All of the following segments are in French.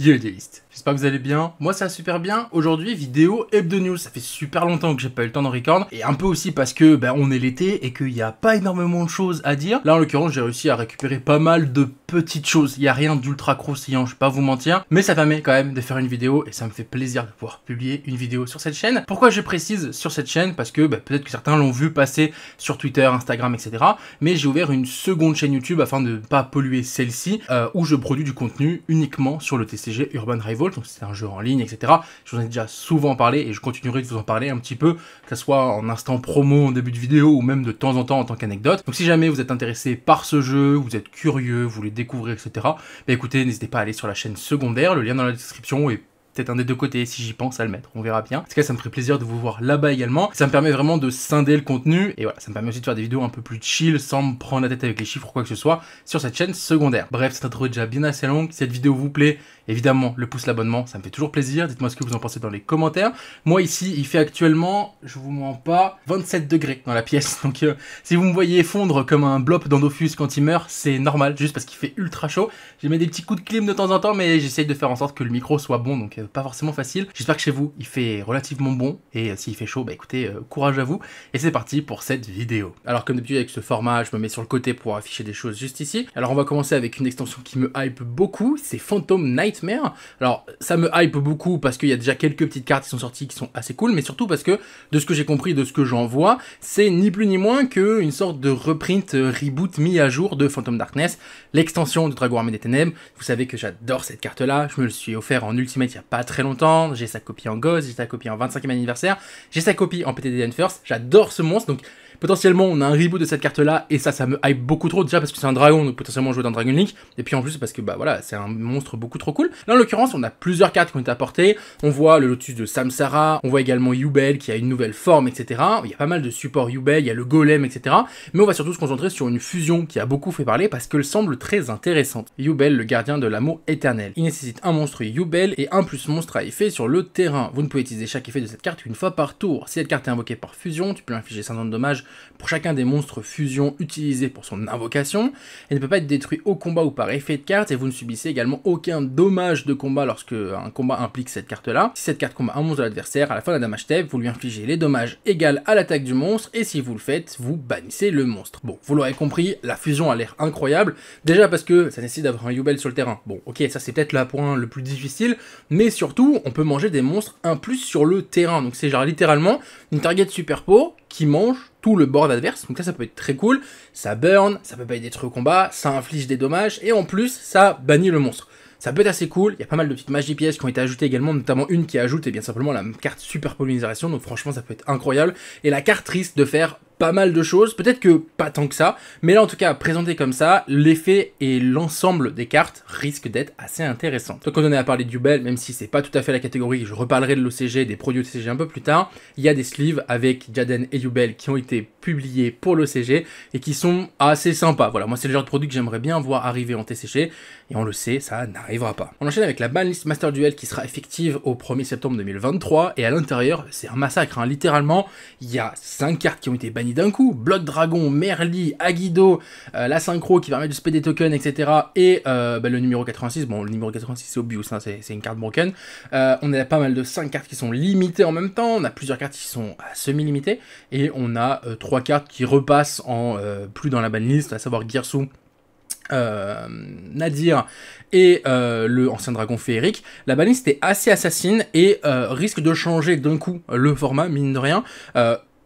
Yo les listes, j'espère que vous allez bien, moi ça va super bien, aujourd'hui vidéo hebdo news, ça fait super longtemps que j'ai pas eu le temps d'en record, et un peu aussi parce que ben, on est l'été et qu'il n'y a pas énormément de choses à dire, là en l'occurrence j'ai réussi à récupérer pas mal de petites choses, il n'y a rien d'ultra croustillant, je vais pas vous mentir, mais ça permet quand même de faire une vidéo et ça me fait plaisir de pouvoir publier une vidéo sur cette chaîne. Pourquoi je précise sur cette chaîne Parce que ben, peut-être que certains l'ont vu passer sur Twitter, Instagram, etc. Mais j'ai ouvert une seconde chaîne YouTube afin de ne pas polluer celle-ci, euh, où je produis du contenu uniquement sur le TC Urban Rival, donc c'est un jeu en ligne, etc. Je vous en ai déjà souvent parlé et je continuerai de vous en parler un petit peu, que ce soit en instant promo, en début de vidéo ou même de temps en temps en tant qu'anecdote. Donc si jamais vous êtes intéressé par ce jeu, vous êtes curieux, vous voulez découvrir, etc., bah écoutez, n'hésitez pas à aller sur la chaîne secondaire, le lien dans la description et peut-être un des deux côtés si j'y pense à le mettre, on verra bien. En tout cas, ça me ferait plaisir de vous voir là-bas également. Ça me permet vraiment de scinder le contenu et voilà, ça me permet aussi de faire des vidéos un peu plus chill sans me prendre la tête avec les chiffres ou quoi que ce soit sur cette chaîne secondaire. Bref, cette intro est déjà bien assez longue. Si cette vidéo vous plaît, Évidemment, le pouce, l'abonnement, ça me fait toujours plaisir. Dites-moi ce que vous en pensez dans les commentaires. Moi ici, il fait actuellement, je vous mens pas, 27 degrés dans la pièce. Donc euh, si vous me voyez fondre comme un blob dans quand il meurt, c'est normal, juste parce qu'il fait ultra chaud. J'ai mis des petits coups de clim de temps en temps, mais j'essaye de faire en sorte que le micro soit bon, donc euh, pas forcément facile. J'espère que chez vous, il fait relativement bon. Et euh, s'il fait chaud, bah écoutez, courage à vous. Et c'est parti pour cette vidéo. Alors comme d'habitude avec ce format, je me mets sur le côté pour afficher des choses juste ici. Alors on va commencer avec une extension qui me hype beaucoup, c'est Phantom Night alors, ça me hype beaucoup parce qu'il y a déjà quelques petites cartes qui sont sorties qui sont assez cool, mais surtout parce que, de ce que j'ai compris, de ce que j'en vois, c'est ni plus ni moins qu'une sorte de reprint, euh, reboot mis à jour de Phantom Darkness, l'extension de Dragon Armée des Ténèbres. Vous savez que j'adore cette carte-là, je me le suis offert en Ultimate il n'y a pas très longtemps, j'ai sa copie en Ghost, j'ai sa copie en 25e anniversaire, j'ai sa copie en PTDN First, j'adore ce monstre, donc potentiellement on a un reboot de cette carte là et ça ça me hype beaucoup trop déjà parce que c'est un dragon donc potentiellement jouer dans Dragon Link et puis en plus parce que bah voilà c'est un monstre beaucoup trop cool. Là en l'occurrence on a plusieurs cartes qui ont été apportées, on voit le Lotus de Samsara, on voit également Yubel qui a une nouvelle forme etc. Il y a pas mal de supports Yubel, il y a le golem etc. Mais on va surtout se concentrer sur une fusion qui a beaucoup fait parler parce qu'elle semble très intéressante. Yubel le gardien de l'amour éternel. Il nécessite un monstre Yubel et un plus monstre à effet sur le terrain. Vous ne pouvez utiliser chaque effet de cette carte une fois par tour. Si cette carte est invoquée par fusion, tu peux infliger 50 dommages pour chacun des monstres fusion utilisés pour son invocation, elle ne peut pas être détruit au combat ou par effet de carte, et vous ne subissez également aucun dommage de combat lorsque un combat implique cette carte-là. Si cette carte combat un monstre de l'adversaire, à la fin la damage step, vous lui infligez les dommages égales à l'attaque du monstre, et si vous le faites, vous bannissez le monstre. Bon, vous l'aurez compris, la fusion a l'air incroyable, déjà parce que ça nécessite d'avoir un Yubel sur le terrain. Bon, ok, ça c'est peut-être le point le plus difficile, mais surtout, on peut manger des monstres un plus sur le terrain, donc c'est genre littéralement une target super pot qui mange tout le board adverse. Donc là ça peut être très cool. Ça burn, ça peut pas des trucs au combat, ça inflige des dommages, et en plus, ça bannit le monstre. Ça peut être assez cool, il y a pas mal de petites magies pièces qui ont été ajoutées également, notamment une qui ajoute et eh bien simplement la carte super pollinisation, donc franchement ça peut être incroyable. Et la carte triste de faire pas mal de choses, peut-être que pas tant que ça, mais là en tout cas présenté comme ça, l'effet et l'ensemble des cartes risquent d'être assez intéressants. Donc on est à parler du bel même si c'est pas tout à fait la catégorie, je reparlerai de l'OCG, des produits OCG un peu plus tard, il y a des sleeves avec Jaden et Ubel qui ont été publiés pour l'OCG et qui sont assez sympas. Voilà, moi c'est le genre de produit que j'aimerais bien voir arriver en TCG et on le sait, ça n'arrivera pas. On enchaîne avec la banlist Master Duel qui sera effective au 1er septembre 2023 et à l'intérieur c'est un massacre, hein. littéralement il y a 5 cartes qui ont été bannies d'un coup. Blood Dragon, Merly, Aguido, euh, la synchro qui permet de spéder des tokens, etc. Et euh, ben, le numéro 86, bon le numéro 86 c'est obvious, hein, c'est une carte broken. Euh, on a pas mal de 5 cartes qui sont limitées en même temps, on a plusieurs cartes qui sont semi-limitées, et on a 3 cartes qui repassent en plus dans la banliste. à savoir Girsu, Nadir et le ancien dragon féerique, la banliste est assez assassine et risque de changer d'un coup le format, mine de rien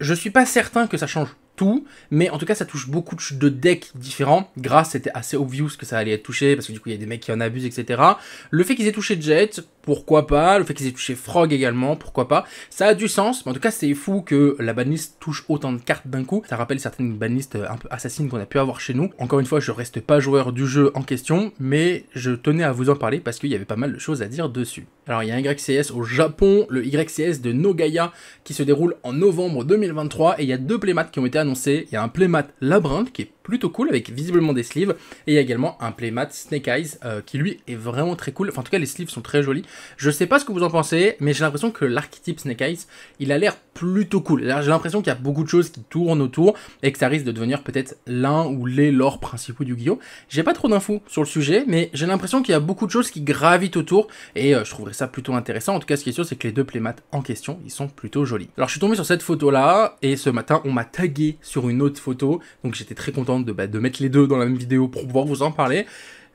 je suis pas certain que ça change tout, mais en tout cas ça touche beaucoup de decks différents. Grâce c'était assez obvious que ça allait être touché parce que du coup il y a des mecs qui en abusent, etc. Le fait qu'ils aient touché Jet, pourquoi pas. Le fait qu'ils aient touché Frog également, pourquoi pas. Ça a du sens, mais en tout cas, c'est fou que la banlist touche autant de cartes d'un coup. Ça rappelle certaines banlistes euh, un peu assassines qu'on a pu avoir chez nous. Encore une fois, je reste pas joueur du jeu en question, mais je tenais à vous en parler parce qu'il y avait pas mal de choses à dire dessus. Alors, il y a un YCS au Japon, le YCS de Nogaya qui se déroule en novembre 2023, et il y a deux playmats qui ont été annoncés. Il y a un playmat Labyrinthe qui est plutôt cool avec visiblement des sleeves et il y a également un playmat Snake Eyes euh, qui lui est vraiment très cool. Enfin en tout cas les sleeves sont très jolis. Je sais pas ce que vous en pensez mais j'ai l'impression que l'archétype Snake Eyes il a l'air plutôt cool. J'ai l'impression qu'il y a beaucoup de choses qui tournent autour et que ça risque de devenir peut-être l'un ou les lords principaux du oh J'ai pas trop d'infos sur le sujet, mais j'ai l'impression qu'il y a beaucoup de choses qui gravitent autour et euh, je trouverais ça plutôt intéressant. En tout cas, ce qui est sûr, c'est que les deux playmates en question, ils sont plutôt jolis. Alors, je suis tombé sur cette photo-là et ce matin, on m'a tagué sur une autre photo, donc j'étais très contente de, bah, de mettre les deux dans la même vidéo pour pouvoir vous en parler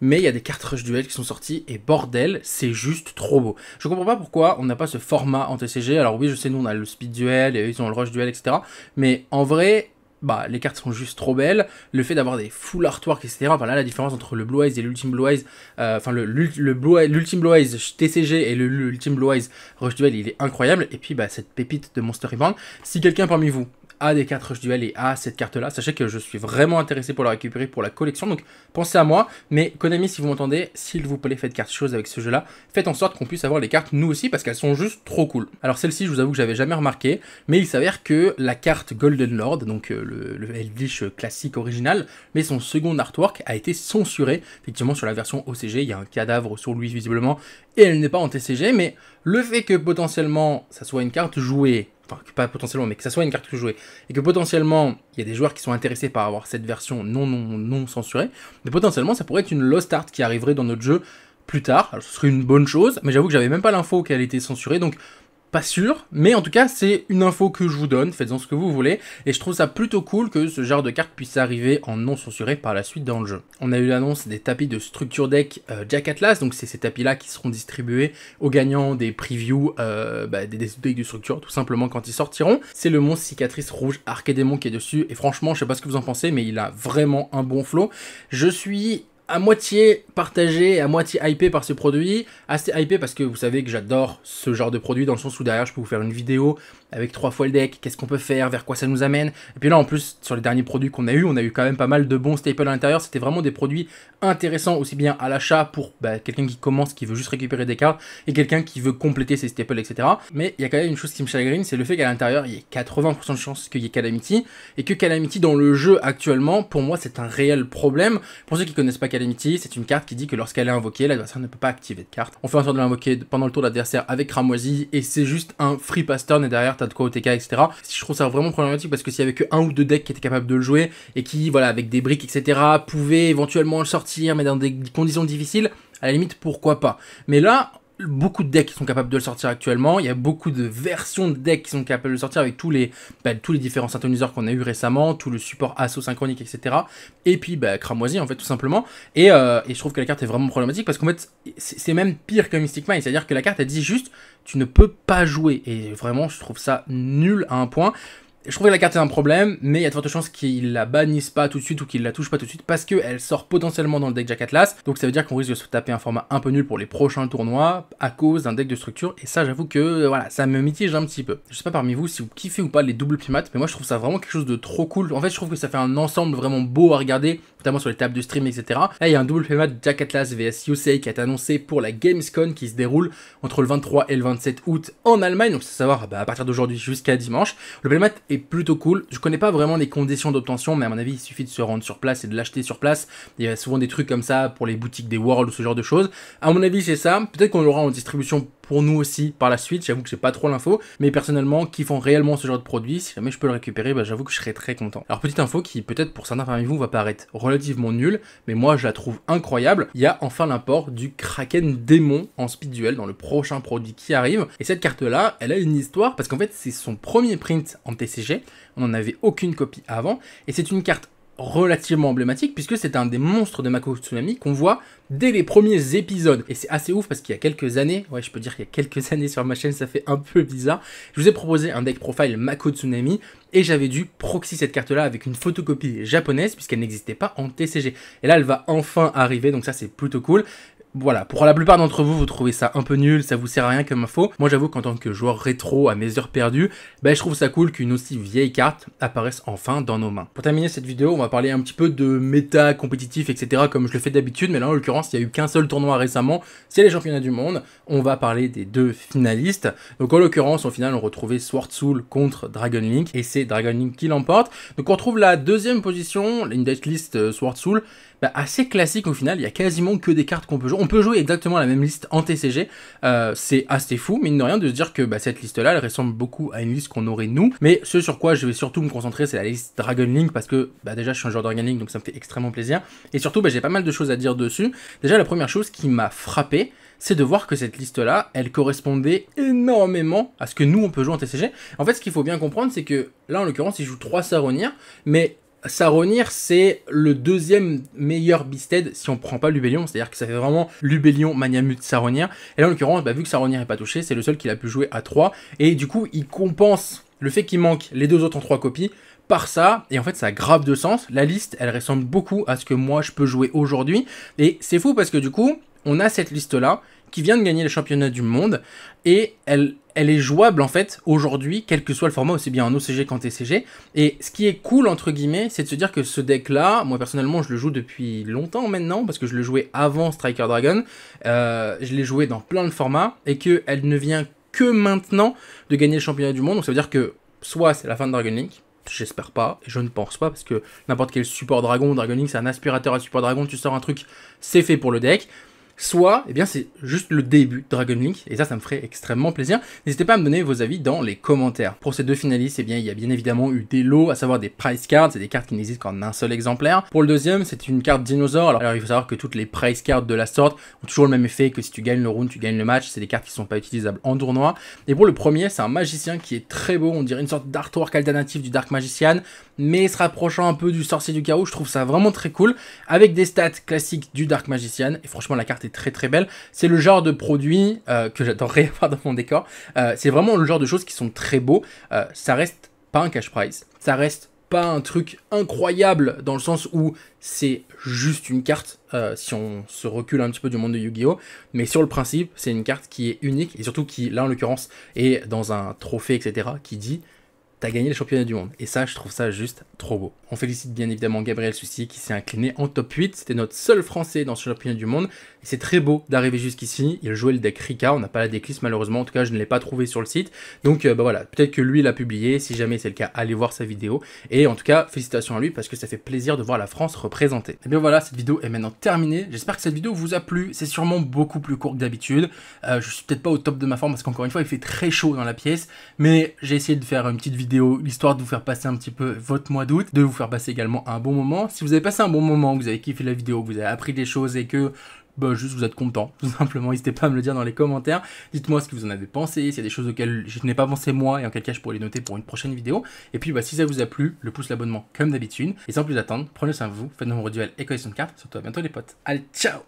mais il y a des cartes Rush Duel qui sont sorties et bordel, c'est juste trop beau. Je comprends pas pourquoi on n'a pas ce format en TCG. Alors oui, je sais, nous on a le Speed Duel et ils ont le Rush Duel, etc. Mais en vrai, bah, les cartes sont juste trop belles. Le fait d'avoir des full artworks, etc. Enfin, là, la différence entre le Blue Eyes et l'Ultime Blue Eyes, euh, enfin, le, le Blue, Eyes, TCG et l'Ultime Blue Eyes Rush Duel, il est incroyable. Et puis, bah, cette pépite de Monster event. Si quelqu'un parmi vous à des cartes Rush Duel et à cette carte-là. Sachez que je suis vraiment intéressé pour la récupérer pour la collection, donc pensez à moi. Mais Konami, si vous m'entendez, s'il vous plaît, faites quelque chose avec ce jeu-là. Faites en sorte qu'on puisse avoir les cartes nous aussi, parce qu'elles sont juste trop cool. Alors celle-ci, je vous avoue que j'avais jamais remarqué, mais il s'avère que la carte Golden Lord, donc euh, le, le classique original, mais son second artwork a été censuré. Effectivement, sur la version OCG, il y a un cadavre sur lui visiblement, et elle n'est pas en TCG, mais le fait que potentiellement ça soit une carte jouée pas potentiellement, mais que ça soit une carte que jouer, et que potentiellement il y a des joueurs qui sont intéressés par avoir cette version non, non, non censurée, mais potentiellement ça pourrait être une lost art qui arriverait dans notre jeu plus tard. Alors, ce serait une bonne chose, mais j'avoue que j'avais même pas l'info qu'elle était censurée, donc pas sûr, mais en tout cas, c'est une info que je vous donne, faites-en ce que vous voulez, et je trouve ça plutôt cool que ce genre de carte puisse arriver en non censuré par la suite dans le jeu. On a eu l'annonce des tapis de structure deck euh, Jack Atlas, donc c'est ces tapis-là qui seront distribués aux gagnants des previews euh, bah, des, des de structure, tout simplement quand ils sortiront. C'est le monstre cicatrice rouge Archédémon qui est dessus, et franchement, je sais pas ce que vous en pensez, mais il a vraiment un bon flow. Je suis à moitié partagé, à moitié hypé par ce produit. Assez hypé parce que vous savez que j'adore ce genre de produit dans le sens où derrière je peux vous faire une vidéo avec trois fois le deck, qu'est-ce qu'on peut faire, vers quoi ça nous amène. Et puis là en plus sur les derniers produits qu'on a eu, on a eu quand même pas mal de bons staples à l'intérieur. C'était vraiment des produits intéressants aussi bien à l'achat pour bah, quelqu'un qui commence, qui veut juste récupérer des cartes et quelqu'un qui veut compléter ses staples, etc. Mais il y a quand même une chose qui me chagrine, c'est le fait qu'à l'intérieur il y ait 80% de chances qu'il y ait Calamity et que Calamity dans le jeu actuellement, pour moi c'est un réel problème. Pour ceux qui connaissent pas Calamity, c'est une carte qui dit que lorsqu'elle est invoquée, l'adversaire ne peut pas activer de carte. On fait en sorte de l'invoquer pendant le tour de l'adversaire avec Cramoisi et c'est juste un free pass turn et derrière t'as de quoi au TK, etc. Je trouve ça vraiment problématique parce que s'il y avait que un ou deux decks qui étaient capables de le jouer et qui, voilà, avec des briques, etc., pouvaient éventuellement le sortir, mais dans des conditions difficiles, à la limite pourquoi pas. Mais là, beaucoup de decks qui sont capables de le sortir actuellement. Il y a beaucoup de versions de decks qui sont capables de le sortir avec tous les, bah, tous les différents synthoniseurs qu'on a eu récemment, tout le support asso-synchronique, etc. Et puis, bah, cramoisi, en fait, tout simplement. Et, euh, et, je trouve que la carte est vraiment problématique parce qu'en fait, c'est même pire que Mystic Mind. C'est-à-dire que la carte, elle dit juste, tu ne peux pas jouer. Et vraiment, je trouve ça nul à un point. Je trouve que la carte est un problème, mais il y a de fortes chances qu'il la bannisse pas tout de suite ou qu'il la touche pas tout de suite parce qu'elle sort potentiellement dans le deck Jack Atlas. Donc ça veut dire qu'on risque de se taper un format un peu nul pour les prochains tournois à cause d'un deck de structure. Et ça, j'avoue que euh, voilà, ça me mitige un petit peu. Je sais pas parmi vous si vous kiffez ou pas les doubles primates, mais moi je trouve ça vraiment quelque chose de trop cool. En fait, je trouve que ça fait un ensemble vraiment beau à regarder, notamment sur les tables de stream, etc. Là, il y a un double primat Jack Atlas vs Yousei qui est annoncé pour la Gamescon qui se déroule entre le 23 et le 27 août en Allemagne. Donc, c'est savoir bah, à partir d'aujourd'hui jusqu'à dimanche. Le playmat est plutôt cool. Je connais pas vraiment les conditions d'obtention, mais à mon avis, il suffit de se rendre sur place et de l'acheter sur place. Il y a souvent des trucs comme ça pour les boutiques des World ou ce genre de choses. À mon avis, c'est ça. Peut-être qu'on l'aura en distribution pour nous aussi par la suite. J'avoue que j'ai pas trop l'info, mais personnellement, qui font réellement ce genre de produit, si jamais je peux le récupérer, bah, j'avoue que je serais très content. Alors petite info qui peut-être pour certains parmi vous va paraître relativement nulle, mais moi je la trouve incroyable. Il y a enfin l'import du Kraken Démon en speed duel dans le prochain produit qui arrive. Et cette carte là, elle a une histoire parce qu'en fait c'est son premier print en TCG. On n'en avait aucune copie avant et c'est une carte relativement emblématique puisque c'est un des monstres de Mako Tsunami qu'on voit dès les premiers épisodes. Et c'est assez ouf parce qu'il y a quelques années, ouais je peux dire qu'il y a quelques années sur ma chaîne, ça fait un peu bizarre, je vous ai proposé un deck profile Mako Tsunami et j'avais dû proxy cette carte là avec une photocopie japonaise puisqu'elle n'existait pas en TCG. Et là elle va enfin arriver donc ça c'est plutôt cool voilà, pour la plupart d'entre vous, vous trouvez ça un peu nul, ça vous sert à rien comme info. Moi, j'avoue qu'en tant que joueur rétro à mes heures perdues, ben je trouve ça cool qu'une aussi vieille carte apparaisse enfin dans nos mains. Pour terminer cette vidéo, on va parler un petit peu de méta compétitif, etc. comme je le fais d'habitude, mais là, en l'occurrence, il n'y a eu qu'un seul tournoi récemment, c'est les championnats du monde. On va parler des deux finalistes. Donc, en l'occurrence, au final, on retrouvait Sword Soul contre Dragon Link, et c'est Dragon Link qui l'emporte. Donc, on retrouve la deuxième position, une list euh, Sword Soul, bah, assez classique au final. Il y a quasiment que des cartes qu'on peut jouer. On peut jouer exactement la même liste en TCG. Euh, c'est assez fou, mais mine de rien, de se dire que bah, cette liste-là, elle ressemble beaucoup à une liste qu'on aurait nous. Mais ce sur quoi je vais surtout me concentrer, c'est la liste Dragon Link parce que bah, déjà, je suis un joueur Dragon Link, donc ça me fait extrêmement plaisir. Et surtout, bah, j'ai pas mal de choses à dire dessus. Déjà, la première chose qui m'a frappé, c'est de voir que cette liste-là, elle correspondait énormément à ce que nous, on peut jouer en TCG. En fait, ce qu'il faut bien comprendre, c'est que là, en l'occurrence, il joue 3 Saronir, mais Saronir, c'est le deuxième meilleur bisted si on prend pas Lubellion, c'est-à-dire que ça fait vraiment Lubellion, Maniamut Saronir. Et là, en l'occurrence, bah, vu que Saronir est pas touché, c'est le seul qu'il a pu jouer à 3. Et du coup, il compense le fait qu'il manque les deux autres en 3 copies par ça, et en fait ça a grave de sens, la liste elle ressemble beaucoup à ce que moi je peux jouer aujourd'hui, et c'est fou parce que du coup, on a cette liste là, qui vient de gagner le championnat du monde et elle, elle est jouable en fait aujourd'hui, quel que soit le format, aussi bien en OCG qu'en TCG. Et ce qui est cool entre guillemets, c'est de se dire que ce deck là, moi personnellement je le joue depuis longtemps maintenant parce que je le jouais avant Striker Dragon, euh, je l'ai joué dans plein de formats et qu'elle ne vient que maintenant de gagner le championnat du monde. Donc ça veut dire que soit c'est la fin de Dragon Link, j'espère pas, et je ne pense pas, parce que n'importe quel support dragon, Dragon Link, c'est un aspirateur à support dragon, tu sors un truc, c'est fait pour le deck, soit eh bien c'est juste le début Dragon Link, et ça, ça me ferait extrêmement plaisir. N'hésitez pas à me donner vos avis dans les commentaires. Pour ces deux finalistes, eh bien, il y a bien évidemment eu des lots, à savoir des price cards, c'est des cartes qui n'existent qu'en un seul exemplaire. Pour le deuxième, c'est une carte dinosaure, alors, il faut savoir que toutes les price cards de la sorte ont toujours le même effet que si tu gagnes le round, tu gagnes le match, c'est des cartes qui sont pas utilisables en tournoi. Et pour le premier, c'est un magicien qui est très beau, on dirait une sorte d'artwork alternatif du Dark Magician, mais se rapprochant un peu du sorcier du chaos, je trouve ça vraiment très cool, avec des stats classiques du Dark Magician, et franchement la carte est très très belle. C'est le genre de produit euh, que j'adorerais avoir dans mon décor. Euh, c'est vraiment le genre de choses qui sont très beaux. Euh, ça reste pas un cash prize. Ça reste pas un truc incroyable dans le sens où c'est juste une carte, si on se recule un petit peu du monde de Yu-Gi-Oh! Mais sur le principe, c'est une carte qui est unique et surtout qui, là en l'occurrence, est dans un trophée, etc., qui dit t'as gagné les championnats du monde. Et ça, je trouve ça juste trop beau. On félicite bien évidemment Gabriel Sucy qui s'est incliné en top 8. C'était notre seul Français dans ce championnat du monde. Et c'est très beau d'arriver jusqu'ici. Il jouait le deck Rika. On n'a pas la decklist malheureusement. En tout cas, je ne l'ai pas trouvé sur le site. Donc euh, bah voilà, peut-être que lui l'a publié. Si jamais c'est le cas, allez voir sa vidéo. Et en tout cas, félicitations à lui parce que ça fait plaisir de voir la France représentée. Et eh bien voilà, cette vidéo est maintenant terminée. J'espère que cette vidéo vous a plu. C'est sûrement beaucoup plus court que d'habitude. Euh, je suis peut-être pas au top de ma forme parce qu'encore une fois, il fait très chaud dans la pièce. Mais j'ai essayé de faire une petite vidéo l'histoire de vous faire passer un petit peu votre mois d'août, de vous faire passer également un bon moment. Si vous avez passé un bon moment, vous avez kiffé la vidéo, vous avez appris des choses et que bah, juste vous êtes content, tout simplement. N'hésitez pas à me le dire dans les commentaires. Dites-moi ce que vous en avez pensé, s'il y a des choses auxquelles je n'ai pas pensé moi, et en quel cas je pourrais les noter pour une prochaine vidéo. Et puis, bah, si ça vous a plu, le pouce, l'abonnement, comme d'habitude. Et sans plus attendre, prenez soin de vous, faites de nombreux duels et collection de cartes. Surtout à bientôt, les potes. Allez, ciao!